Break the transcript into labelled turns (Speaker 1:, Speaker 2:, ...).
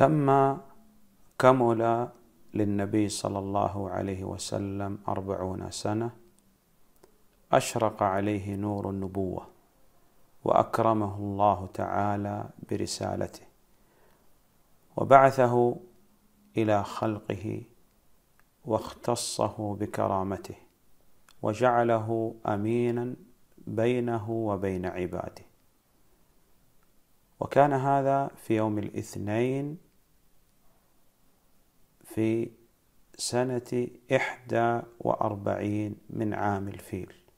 Speaker 1: لما كمل للنبي صلى الله عليه وسلم أربعون سنة أشرق عليه نور النبوة وأكرمه الله تعالى برسالته وبعثه إلى خلقه واختصه بكرامته وجعله أمينا بينه وبين عباده وكان هذا في يوم الاثنين في سنة إحدى وأربعين من عام الفيل